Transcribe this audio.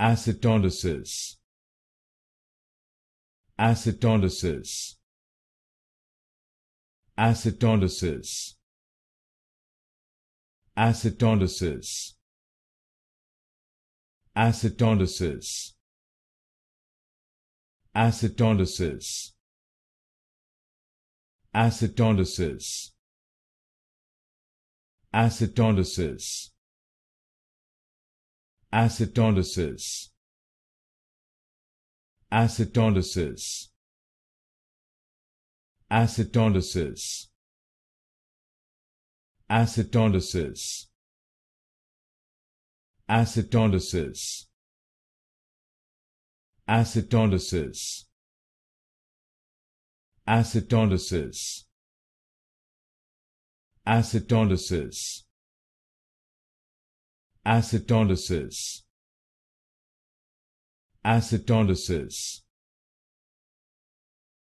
acetolysis acetolysis acetolysis acetolysis acetolysis acetolysis acetolysis acetolysis acetolysis acetolysis acetolysis acetolysis acetolysis acetolysis acetolysis acetolysis Acetolysis. Acetolysis.